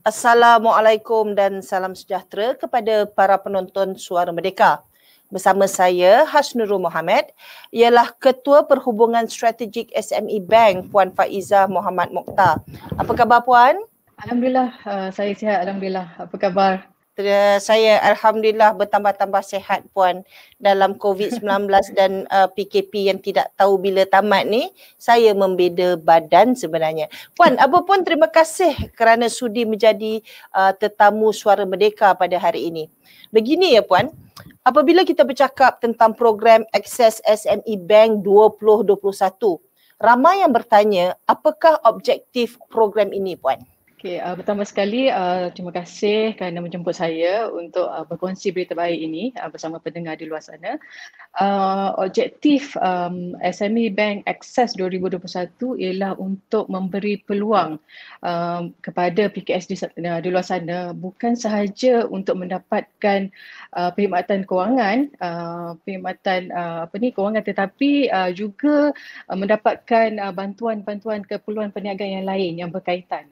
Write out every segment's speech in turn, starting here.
Assalamualaikum dan salam sejahtera kepada para penonton Suara Merdeka. Bersama saya Hasnurul Mohamed, ialah Ketua Perhubungan Strategik SME Bank Puan Faiza Muhammad Mokhtar. Apa khabar Puan? Alhamdulillah, uh, saya sihat. Alhamdulillah. Apa khabar saya alhamdulillah bertambah-tambah sehat puan dalam COVID-19 dan uh, PKP yang tidak tahu bila tamat ni saya membeda badan sebenarnya. Puan apa pun terima kasih kerana sudi menjadi uh, tetamu Suara Merdeka pada hari ini. Begini ya puan apabila kita bercakap tentang program akses SME Bank 2021 ramai yang bertanya apakah objektif program ini puan? Okay, uh, pertama sekali uh, terima kasih kerana menjemput saya untuk uh, berkongsi berita baik ini uh, bersama pendengar di luar sana. Uh, objektif um, SME Bank Access 2021 ialah untuk memberi peluang uh, kepada PKS di, uh, di luar sana bukan sahaja untuk mendapatkan uh, perkhidmatan kewangan, uh, perkhidmatan uh, apa ni kewangan tetapi uh, juga uh, mendapatkan uh, bantuan-bantuan keperluan perniagaan yang lain yang berkaitan.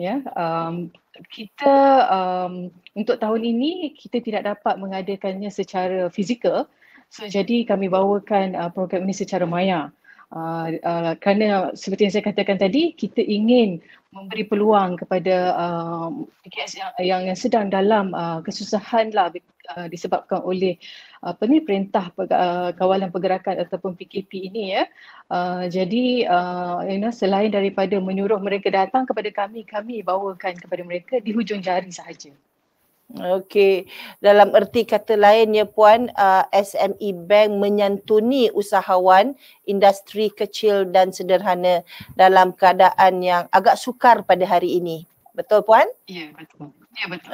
Ya, um, kita um, untuk tahun ini kita tidak dapat mengadakannya secara fizikal. So jadi kami bawakan uh, program ini secara maya uh, kerana seperti yang saya katakan tadi kita ingin memberi peluang kepada PKS ah, uh, yang, yang yang sedang dalam uh, kesusahan lah uh, disebabkan oleh apa ni perintah uh, kawalan pergerakan ataupun PKP ini ya. Uh, jadi uh, you know selain daripada menyuruh mereka datang kepada kami kami bawakan kepada mereka di hujung jari sahaja. Okey, dalam erti kata lainnya puan, uh, SME Bank menyantuni usahawan industri kecil dan sederhana dalam keadaan yang agak sukar pada hari ini. Betul puan? Ya, betul. Ya, betul.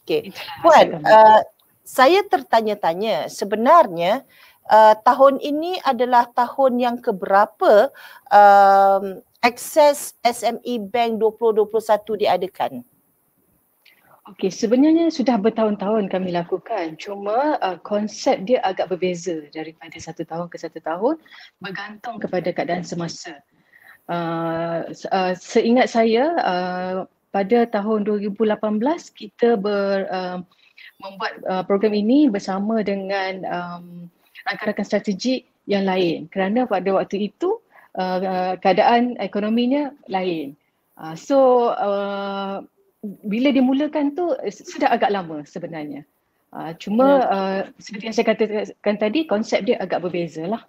Okey. Puan, uh, saya tertanya-tanya sebenarnya uh, tahun ini adalah tahun yang keberapa uh, akses SME Bank 2021 diadakan? Okey, sebenarnya sudah bertahun-tahun kami lakukan. Cuma uh, konsep dia agak berbeza daripada satu tahun ke satu tahun bergantung kepada keadaan semasa. Uh, uh, seingat saya, uh, pada tahun 2018 kita ber, uh, membuat uh, program ini bersama dengan um, rakan-rakan strategik yang lain kerana pada waktu itu uh, uh keadaan ekonominya lain. Uh, so, uh, bila dimulakan tu eh, sudah agak lama sebenarnya. Uh, cuma uh, seperti yang saya katakan tadi konsep dia agak berbeza lah.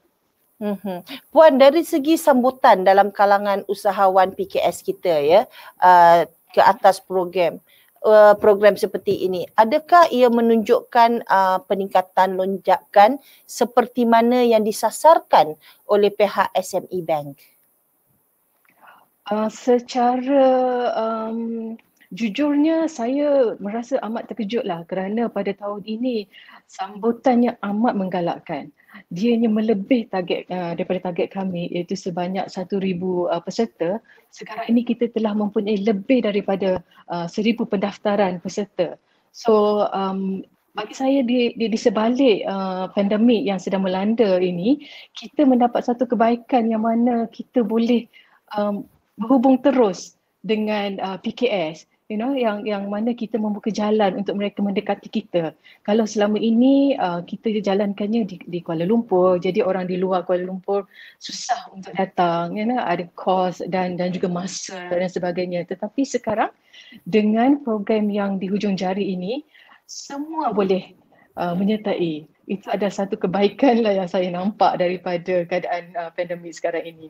Mm-hmm. Puan dari segi sambutan dalam kalangan usahawan PKS kita ya uh, ke atas program uh, program seperti ini, adakah ia menunjukkan uh, peningkatan lonjakan seperti mana yang disasarkan oleh pihak SME Bank? Uh, secara um, jujurnya saya merasa amat terkejutlah kerana pada tahun ini sambutannya amat menggalakkan. Dianya melebih target uh, daripada target kami iaitu sebanyak 1000 uh, eh, peserta. Sekarang ini kita telah mempunyai lebih daripada uh, eh, 1000 pendaftaran peserta. So um, bagi saya di di, di sebalik uh, pandemik yang sedang melanda ini, kita mendapat satu kebaikan yang mana kita boleh um, berhubung terus dengan uh, PKS you know yang yang mana kita membuka jalan untuk mereka mendekati kita. Kalau selama ini uh, kita jalankannya di, di Kuala Lumpur, jadi orang di luar Kuala Lumpur susah untuk datang, you know, ada kos dan dan juga masa dan sebagainya. Tetapi sekarang dengan program yang di hujung jari ini, semua boleh uh, menyertai. Itu ada satu kebaikan lah yang saya nampak daripada keadaan uh, pandemik sekarang ini.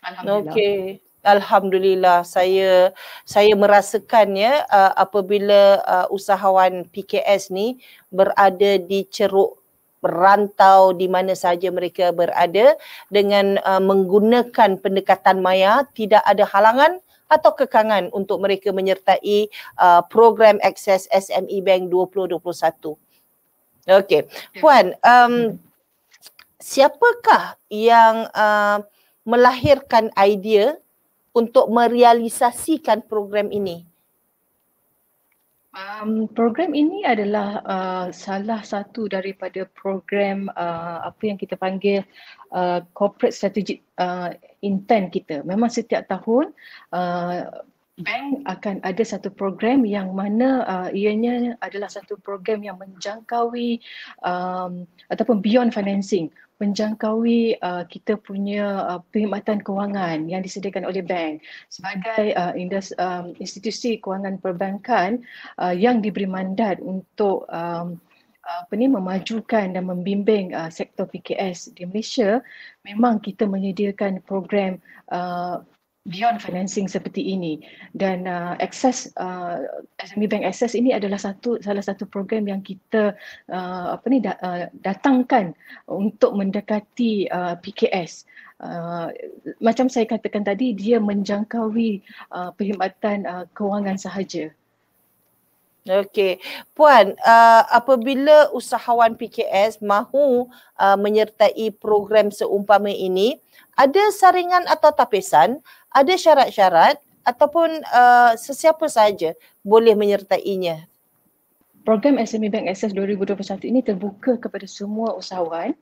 Alhamdulillah. Okay. Alhamdulillah saya saya merasakannya uh, apabila uh, usahawan PKS ni berada di ceruk rantau di mana saja mereka berada dengan uh, menggunakan pendekatan maya tidak ada halangan atau kekangan untuk mereka menyertai uh, program akses SME Bank 2021. Okey. Ya. Puan, um, hmm. siapakah yang uh, melahirkan idea untuk merealisasikan program ini? Um, program ini adalah uh, salah satu daripada program uh, apa yang kita panggil uh, corporate strategic uh, intent kita. Memang setiap tahun uh, bank akan ada satu program yang mana uh, ianya adalah satu program yang menjangkaui um, ataupun beyond financing menjangkaui uh, kita punya uh, perkhidmatan kewangan yang disediakan oleh bank sebagai uh, indes, um, institusi kewangan perbankan uh, yang diberi mandat untuk um, uh, apa ni memajukan dan membimbing uh, sektor PKS di Malaysia memang kita menyediakan program uh, beyond financing seperti ini dan uh, access uh, SME bank access ini adalah satu salah satu program yang kita uh, apa ni da, uh, datangkan untuk mendekati uh, PKS uh, macam saya katakan tadi dia menjangkaui uh, perkhidmatan uh, kewangan sahaja Okey, puan, uh, apabila usahawan PKS mahu uh, menyertai program seumpama ini, ada saringan atau tapisan ada syarat-syarat ataupun uh, sesiapa sahaja boleh menyertainya? Program SME Bank Access 2021 ini terbuka kepada semua usahawan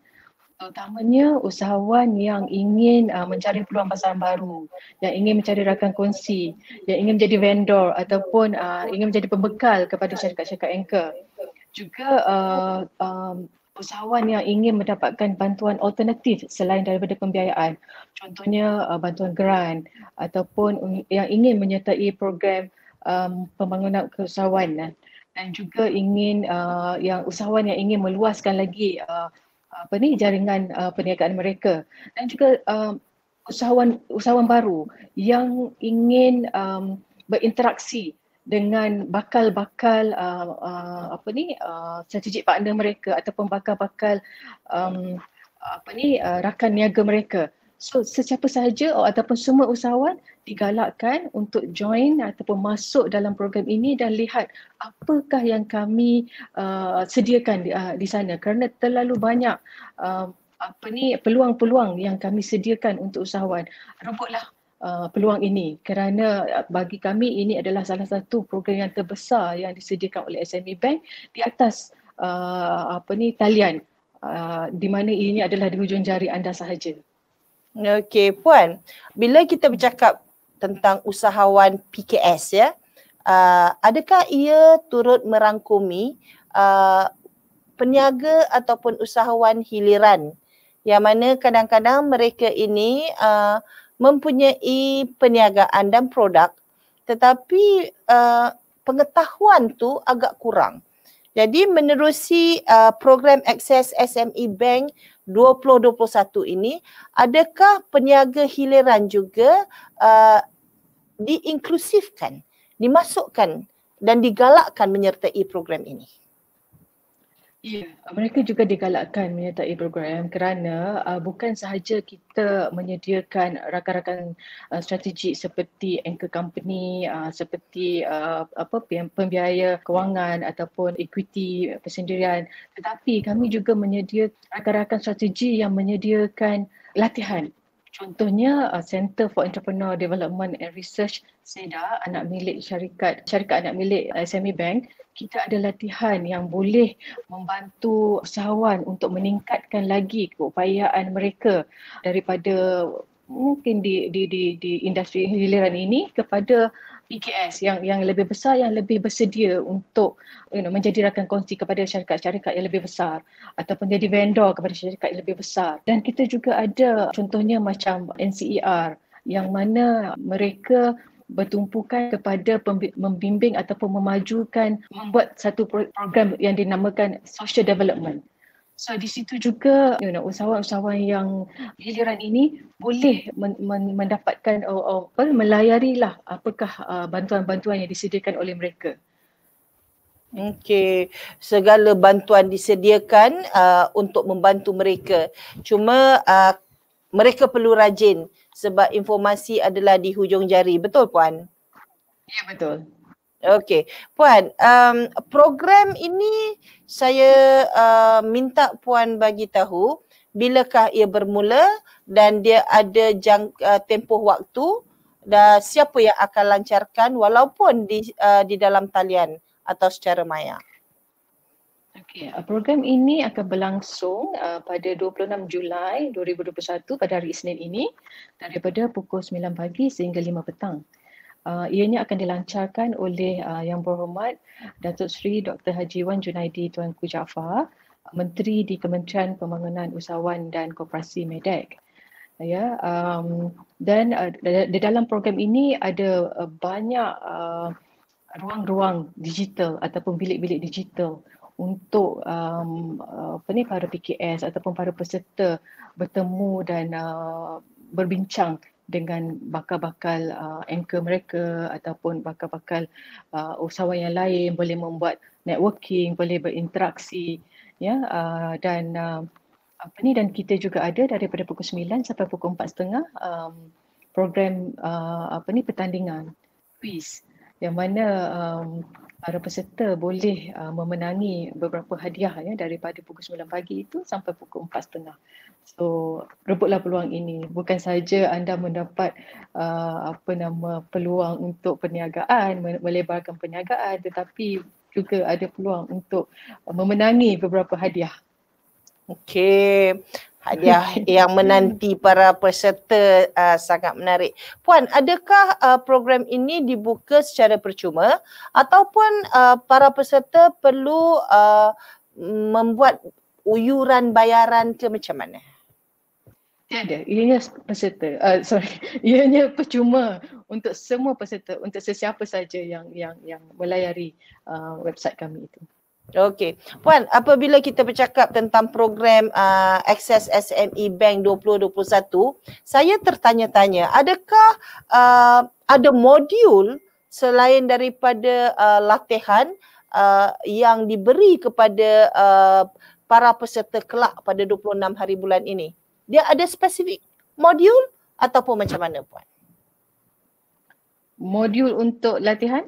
utamanya usahawan yang ingin uh, mencari peluang pasaran baru, yang ingin mencari rakan kongsi, yang ingin menjadi vendor ataupun uh, ingin menjadi pembekal kepada syarikat-syarikat anchor. Juga uh, um, usahawan yang ingin mendapatkan bantuan alternatif selain daripada pembiayaan contohnya uh, bantuan grant ataupun yang ingin menyertai program um, pembangunan usahawan eh. dan juga ingin uh, yang usahawan yang ingin meluaskan lagi uh, apa ni jaringan uh, perniagaan mereka dan juga uh, usahawan usahawan baru yang ingin um, berinteraksi dengan bakal-bakal uh, uh, apa ni uh, strategic partner mereka ataupun bakal-bakal um, apa ni uh, rakan niaga mereka. So sesiapa sahaja ataupun semua usahawan digalakkan untuk join ataupun masuk dalam program ini dan lihat apakah yang kami uh, sediakan di, uh, di sana kerana terlalu banyak uh, apa ni peluang-peluang yang kami sediakan untuk usahawan. Robotlah uh, peluang ini kerana uh, bagi kami ini adalah salah satu program yang terbesar yang disediakan oleh SME Bank di atas uh, apa ni talian uh, di mana ini adalah di hujung jari anda sahaja. Okey puan, bila kita bercakap tentang usahawan PKS ya, uh, adakah ia turut merangkumi uh, peniaga ataupun usahawan hiliran yang mana kadang-kadang mereka ini uh, mempunyai perniagaan dan produk tetapi uh, pengetahuan tu agak kurang. Jadi menerusi uh, program akses SME Bank 2021 ini, adakah peniaga hiliran juga uh, diinklusifkan, dimasukkan dan digalakkan menyertai program ini? Ya, mereka juga digalakkan menyertai program kerana uh, bukan sahaja kita menyediakan rakan-rakan uh, strategik seperti anchor company, uh, seperti uh, apa pembiaya kewangan ataupun equity persendirian tetapi kami juga menyediakan rakan-rakan strategi yang menyediakan latihan Contohnya uh, Center for Entrepreneur Development and Research SEDA anak milik syarikat syarikat anak milik SME Bank kita ada latihan yang boleh membantu usahawan untuk meningkatkan lagi keupayaan mereka daripada mungkin di di di, di industri hiliran ini kepada PKS e yang yang lebih besar yang lebih bersedia untuk you know menjadi rakan kongsi kepada syarikat-syarikat yang lebih besar ataupun jadi vendor kepada syarikat yang lebih besar dan kita juga ada contohnya macam NCER yang mana mereka bertumpukan kepada membimbing ataupun memajukan membuat satu program yang dinamakan social development So di situ juga you know, usahawan-usahawan yang hiliran ini boleh men- men- mendapatkan uh, uh, apa, melayari lah apakah uh, bantuan-bantuan yang disediakan oleh mereka. Okey, segala bantuan disediakan uh, untuk membantu mereka. Cuma uh, mereka perlu rajin sebab informasi adalah di hujung jari. Betul Puan? Ya betul. Okey. Puan, um, program ini saya uh, minta puan bagi tahu bilakah ia bermula dan dia ada jang, uh, tempoh waktu dan siapa yang akan lancarkan walaupun di uh, di dalam talian atau secara maya. Okey, uh, program ini akan berlangsung uh, pada 26 Julai 2021 pada hari Isnin ini daripada pukul 9 pagi sehingga 5 petang. Uh, ianya akan dilancarkan oleh uh, Yang Berhormat Datuk Seri Dr. Haji Wan Junaidi Tuanku Jaafar, Menteri di Kementerian Pembangunan Usahawan dan Koperasi Medek. Ya, yeah, um, dan uh, di dalam program ini ada uh, banyak uh, ruang-ruang digital ataupun bilik-bilik digital untuk um, uh, apa ni para PKS ataupun para peserta bertemu dan uh, berbincang dengan bakal-bakal uh, anchor mereka ataupun bakal-bakal uh, usahawan yang lain boleh membuat networking, boleh berinteraksi ya yeah, uh, dan uh, apa ni dan kita juga ada daripada pukul 9 sampai pukul 4.30 um, program uh, apa ni pertandingan quiz yang mana um, para peserta boleh uh, memenangi beberapa hadiah ya daripada pukul 9 pagi itu sampai pukul 4.30. So rebutlah peluang ini. Bukan saja anda mendapat uh, apa nama peluang untuk perniagaan, melebarkan perniagaan tetapi juga ada peluang untuk uh, memenangi beberapa hadiah. Okey hadiah yang menanti para peserta uh, sangat menarik. Puan, adakah uh, program ini dibuka secara percuma ataupun uh, para peserta perlu uh, membuat uyuran bayaran ke macam mana? Tiada. Ianya peserta. Uh, sorry. Ianya percuma untuk semua peserta, untuk sesiapa saja yang yang yang melayari uh, website kami itu. Okey. Puan, apabila kita bercakap tentang program uh, Access SME Bank 2021, saya tertanya-tanya, adakah uh, ada modul selain daripada uh, latihan uh, yang diberi kepada uh, para peserta kelak pada 26 hari bulan ini? Dia ada spesifik modul ataupun macam mana, Puan? Modul untuk latihan?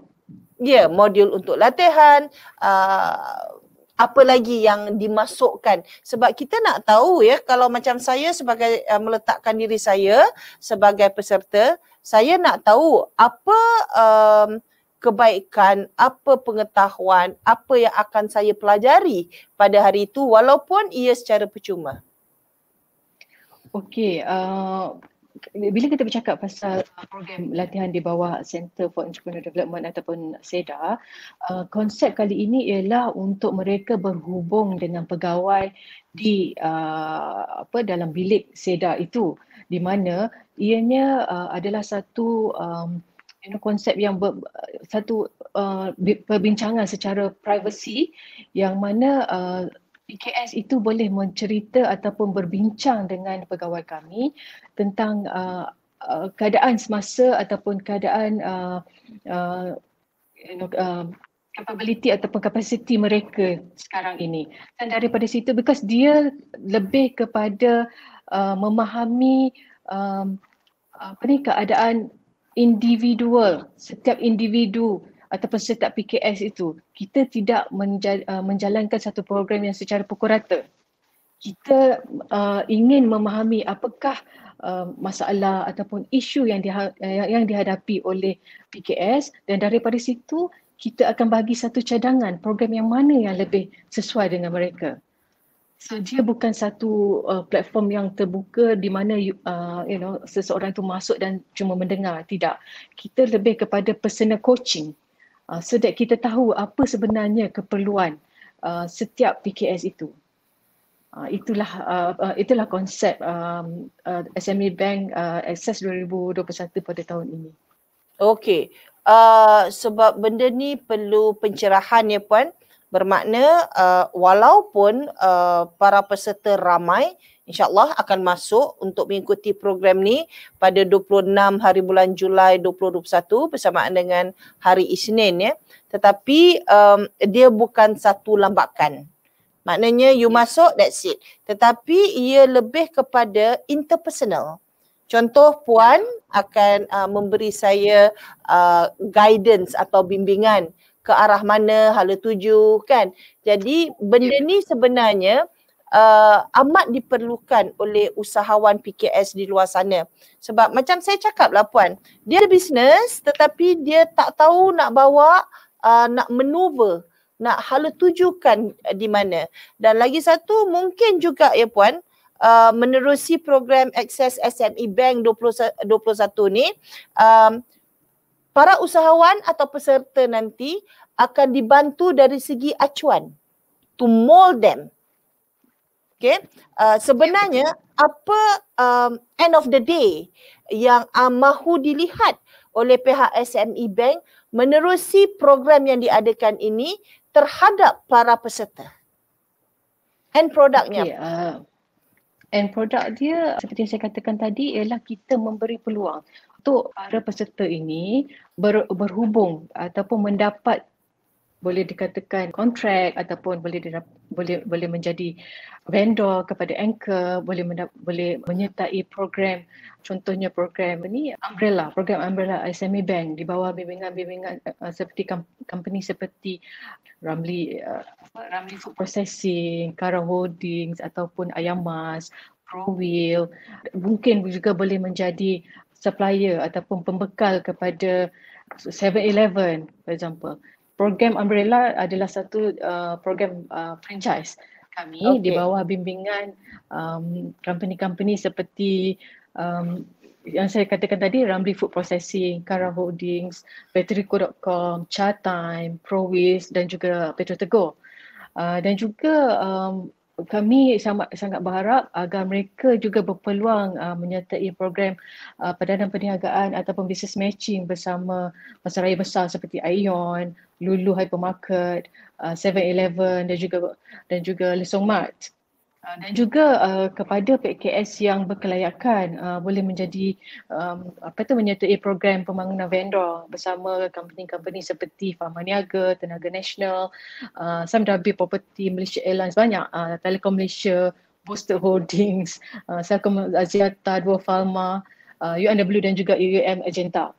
ya yeah, modul untuk latihan uh, apa lagi yang dimasukkan sebab kita nak tahu ya kalau macam saya sebagai uh, meletakkan diri saya sebagai peserta saya nak tahu apa um, kebaikan apa pengetahuan apa yang akan saya pelajari pada hari itu walaupun ia secara percuma okey uh bila kita bercakap pasal uh, program ya. latihan di bawah Center for Entrepreneur Development ataupun SEDA, uh, konsep kali ini ialah untuk mereka berhubung dengan pegawai di uh, apa dalam bilik SEDA itu di mana ianya uh, adalah satu um, you know, konsep yang ber, satu uh, perbincangan secara privacy yang mana uh, PKS itu boleh mencerita ataupun berbincang dengan pegawai kami tentang uh, uh, keadaan semasa ataupun keadaan uh, uh, you know, uh, capability ataupun kapasiti mereka sekarang ini. Dan daripada situ, because dia lebih kepada uh, memahami um, apa ni, keadaan individual, setiap individu ataupun setiap PKS itu kita tidak uh, menjalankan satu program yang secara pukul rata kita uh, ingin memahami apakah uh, masalah ataupun isu yang diha- uh, yang dihadapi oleh PKS dan daripada situ kita akan bagi satu cadangan program yang mana yang lebih sesuai dengan mereka so dia bukan satu uh, platform yang terbuka di mana you, uh, you know seseorang itu masuk dan cuma mendengar tidak kita lebih kepada personal coaching uh, so that kita tahu apa sebenarnya keperluan uh, setiap PKS itu. Uh, itulah uh, uh, itulah konsep um, uh, SME Bank uh, Access 2021 pada tahun ini. Okay, Uh, sebab benda ni perlu pencerahan ya puan. Bermakna uh, walaupun uh, para peserta ramai InsyaAllah akan masuk untuk mengikuti program ni pada 26 hari bulan Julai 2021 bersamaan dengan hari Isnin ya. Tetapi um, dia bukan satu lambakan. Maknanya you masuk that's it. Tetapi ia lebih kepada interpersonal. Contoh puan akan uh, memberi saya uh, guidance atau bimbingan ke arah mana hala tuju kan. Jadi benda ni sebenarnya uh, amat diperlukan oleh usahawan PKS di luar sana. Sebab macam saya cakap lah puan, dia ada bisnes tetapi dia tak tahu nak bawa, uh, nak maneuver, nak hala tujukan di mana. Dan lagi satu mungkin juga ya puan, Uh, menerusi program akses SME Bank 2021 ni um, para usahawan atau peserta nanti akan dibantu dari segi acuan to mold them Okay, uh, sebenarnya apa um, end of the day yang uh, mahu dilihat oleh pihak SME Bank menerusi program yang diadakan ini terhadap para peserta? End productnya. Okay, uh, end product dia seperti yang saya katakan tadi ialah kita memberi peluang untuk para peserta ini ber, berhubung ataupun mendapat boleh dikatakan kontrak ataupun boleh boleh boleh menjadi vendor kepada anchor boleh boleh menyertai program contohnya program ini umbrella program umbrella SME bank di bawah bimbingan-bimbingan uh, seperti company seperti Ramli uh, Ramli Food Processing, Kara Holdings ataupun Ayam Mas, Prowheel mungkin juga boleh menjadi supplier ataupun pembekal kepada 7-Eleven for example. Program Umbrella adalah satu uh, program uh, franchise kami oh, okay. di bawah bimbingan um, company-company seperti um, yang saya katakan tadi Ramli Food Processing, Kara Holdings, Petrico.com, Chatime, Prowis dan juga Petro Tegur. Uh, dan juga um, kami sangat sangat berharap agar mereka juga berpeluang uh, menyertai program uh, perdana perniagaan ataupun business matching bersama masyarakat besar seperti Aeon, Lulu Hypermarket, uh, 7-Eleven dan juga dan juga Lesong Mart. Uh, dan juga uh, kepada PKS yang berkelayakan uh, boleh menjadi um, apa tu menyertai program pembangunan vendor bersama company-company seperti Niaga Tenaga Nasional, uh, SMW Property Malaysia Airlines banyak, uh, Telekom Malaysia, Booster Holdings, uh, Selcom Aziata, Dua Pharma, uh, UNW dan juga UUM Agenta.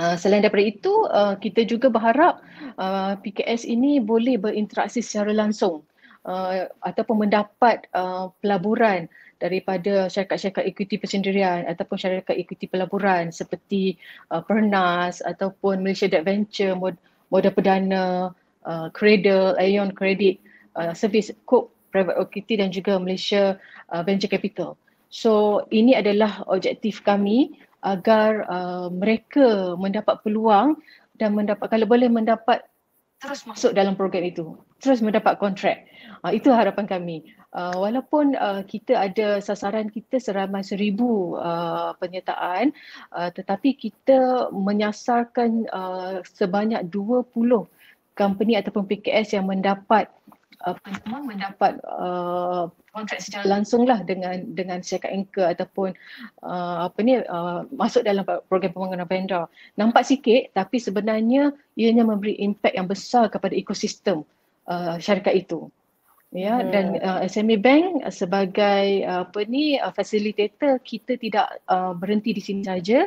Uh, selain daripada itu, uh, kita juga berharap uh, PKS ini boleh berinteraksi secara langsung uh, uh, ataupun mendapat uh, pelaburan daripada syarikat-syarikat equity persendirian ataupun syarikat equity pelaburan seperti uh, Pernas ataupun Malaysia Debt Venture, mod- Modal Perdana, uh, Cradle, Aeon Credit, uh, Service Coop Private Equity dan juga Malaysia uh, Venture Capital. So ini adalah objektif kami agar uh, mereka mendapat peluang dan mendapat kalau boleh mendapat terus masuk dalam program itu terus mendapat kontrak uh, itu harapan kami uh, walaupun uh, kita ada sasaran kita seramai seribu uh, penyertaan uh, tetapi kita menyasarkan uh, sebanyak 20 company ataupun PKS yang mendapat apa uh, nama mendapat uh, kontrak secara langsung lah dengan dengan syarikat anchor ataupun uh, apa ni uh, masuk dalam program pembangunan vendor. Nampak sikit tapi sebenarnya ianya memberi impak yang besar kepada ekosistem uh, syarikat itu ya hmm. dan uh, SME Bank sebagai uh, apa ni uh, facilitator kita tidak uh, berhenti di sini saja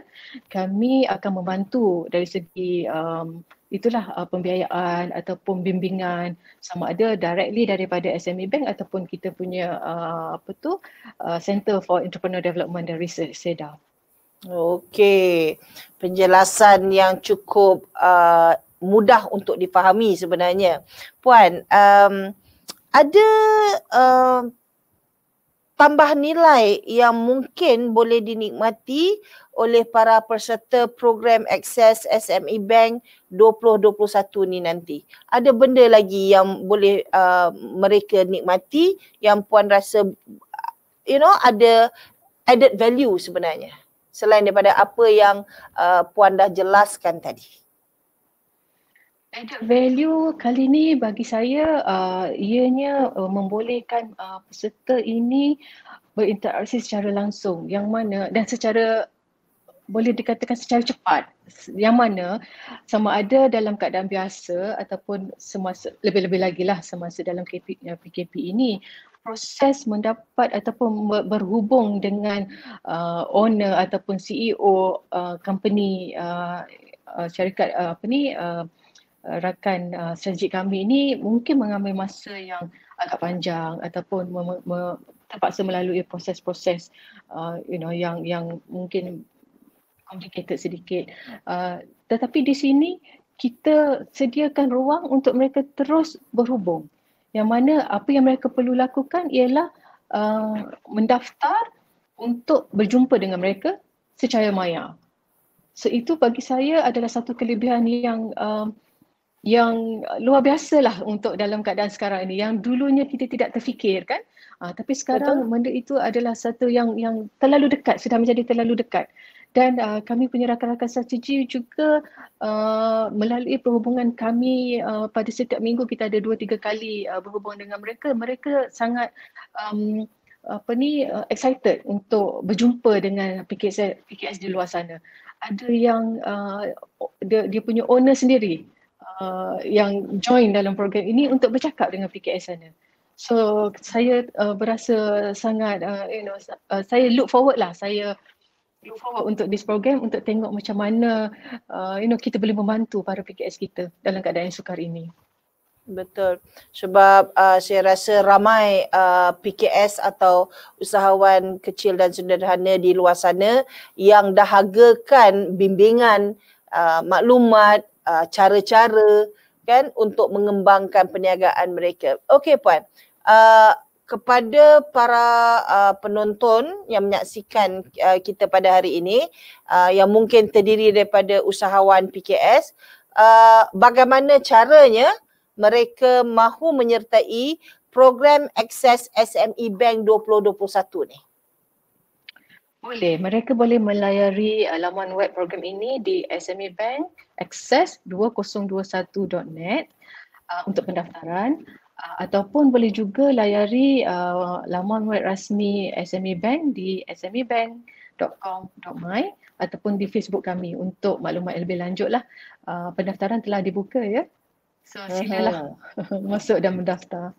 kami akan membantu dari segi um, itulah uh, pembiayaan ataupun bimbingan sama ada directly daripada SME Bank ataupun kita punya uh, apa tu uh, Center for Entrepreneur Development and Research SEDA. Okey. Penjelasan yang cukup uh, mudah untuk dipahami sebenarnya. Puan, um, ada uh, tambah nilai yang mungkin boleh dinikmati oleh para peserta program akses SME Bank 2021 ni nanti. Ada benda lagi yang boleh uh, mereka nikmati yang puan rasa you know ada added value sebenarnya selain daripada apa yang uh, puan dah jelaskan tadi value kali ni bagi saya uh, ianya uh, membolehkan uh, peserta ini berinteraksi secara langsung yang mana dan secara boleh dikatakan secara cepat yang mana sama ada dalam keadaan biasa ataupun semasa lebih-lebih lagi lah semasa dalam KP, PKP uh, ini proses mendapat ataupun berhubung dengan uh, owner ataupun CEO uh, company uh, uh, syarikat uh, apa ni uh, Eh, rakan uh, strategik kami ini mungkin mengambil masa yang agak panjang ataupun mem- mem- terpaksa melalui proses-proses uh, you know yang yang mungkin complicated sedikit uh, tetapi di sini kita sediakan ruang untuk mereka terus berhubung yang mana apa yang mereka perlu lakukan ialah uh, mendaftar untuk berjumpa dengan mereka secara maya so itu bagi saya adalah satu kelebihan yang uh, yang luar biasa lah untuk dalam keadaan sekarang ini yang dulunya kita tidak terfikir kan uh, tapi sekarang Betul. benda itu adalah satu yang yang terlalu dekat sudah menjadi terlalu dekat dan uh, kami punya rakan-rakan sarjiji juga uh, melalui perhubungan kami uh, pada setiap minggu kita ada dua tiga kali uh, berhubung dengan mereka mereka sangat um, apa ni uh, excited untuk berjumpa dengan PKS PKS di luar sana ada yang uh, dia, dia punya owner sendiri Uh, yang join dalam program ini untuk bercakap dengan PKS sana. So saya uh, berasa sangat uh, you know uh, saya look forward lah saya look forward untuk this program untuk tengok macam mana uh, you know kita boleh membantu para PKS kita dalam keadaan sukar ini. Betul. Sebab uh, saya rasa ramai uh, PKS atau usahawan kecil dan sederhana di luar sana yang dahagakan bimbingan Uh, maklumat uh, cara-cara kan untuk mengembangkan perniagaan mereka. Okey puan. Uh, kepada para uh, penonton yang menyaksikan uh, kita pada hari ini uh, yang mungkin terdiri daripada usahawan PKS uh, bagaimana caranya mereka mahu menyertai program akses SME Bank 2021 ni boleh. Mereka boleh melayari laman web program ini di SME Bank Access 2021.net uh, untuk pendaftaran uh, ataupun boleh juga layari uh, laman web rasmi SME Bank di smebank.com.my ataupun di Facebook kami untuk maklumat lebih lanjut lah. Uh, pendaftaran telah dibuka ya. So silalah masuk dan mendaftar.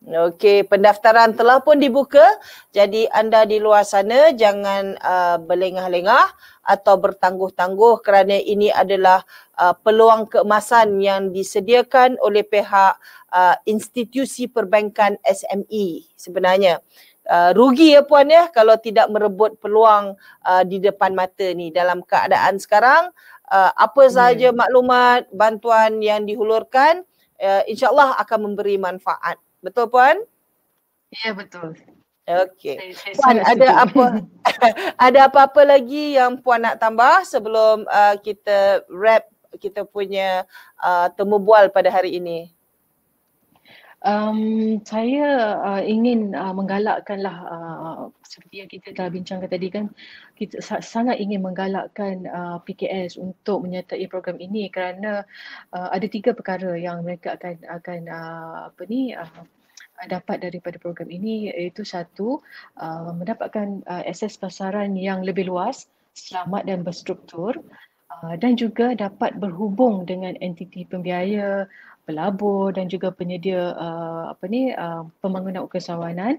Okey, pendaftaran telah pun dibuka. Jadi anda di luar sana jangan uh, berlengah-lengah atau bertangguh-tangguh kerana ini adalah uh, peluang keemasan yang disediakan oleh pihak uh, institusi perbankan SME sebenarnya. Uh, rugi ya puan ya kalau tidak merebut peluang uh, di depan mata ni dalam keadaan sekarang uh, apa hmm. sahaja hmm. maklumat bantuan yang dihulurkan uh, insyaallah akan memberi manfaat Betul puan? Ya betul. Okey. Puan ada apa ada apa-apa lagi yang puan nak tambah sebelum uh, kita wrap kita punya uh, temu bual pada hari ini? Um saya uh, ingin uh, menggalakkanlah uh, seperti yang kita telah bincangkan tadi kan kita sangat ingin menggalakkan uh, PKS untuk menyertai program ini kerana uh, ada tiga perkara yang mereka akan akan uh, apa ni uh, dapat daripada program ini iaitu satu uh, mendapatkan uh, akses pasaran yang lebih luas selamat dan berstruktur uh, dan juga dapat berhubung dengan entiti pembiaya pelabur dan juga penyedia uh, apa ni uh, pembangunan kesawanan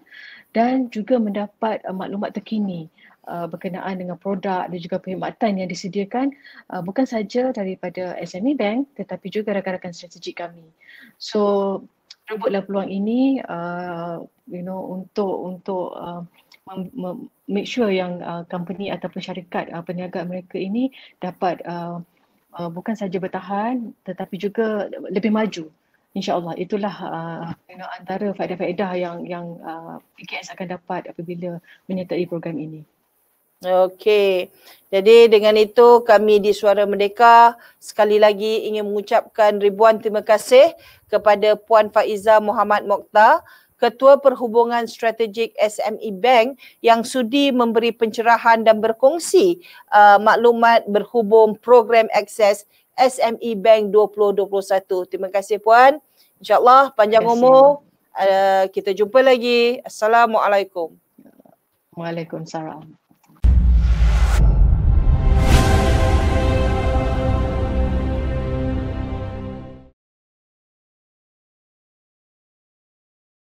dan juga mendapat uh, maklumat terkini uh, berkenaan dengan produk dan juga perkhidmatan yang disediakan uh, bukan saja daripada SME Bank tetapi juga rakan-rakan strategik kami. So rebutlah peluang ini uh, you know untuk untuk uh, make sure yang uh, company ataupun syarikat uh, peniaga mereka ini dapat uh, uh, bukan saja bertahan tetapi juga lebih maju InsyaAllah itulah uh, antara faedah-faedah yang yang uh, PKS akan dapat apabila menyertai program ini. Okey. Jadi dengan itu kami di Suara Merdeka sekali lagi ingin mengucapkan ribuan terima kasih kepada Puan Faiza Muhammad Mokhtar Ketua Perhubungan Strategik SME Bank yang sudi memberi pencerahan dan berkongsi uh, maklumat berhubung program akses SME Bank 2021. Terima kasih puan. InsyaAllah panjang umur. Uh, kita jumpa lagi. Assalamualaikum. Waalaikumsalam.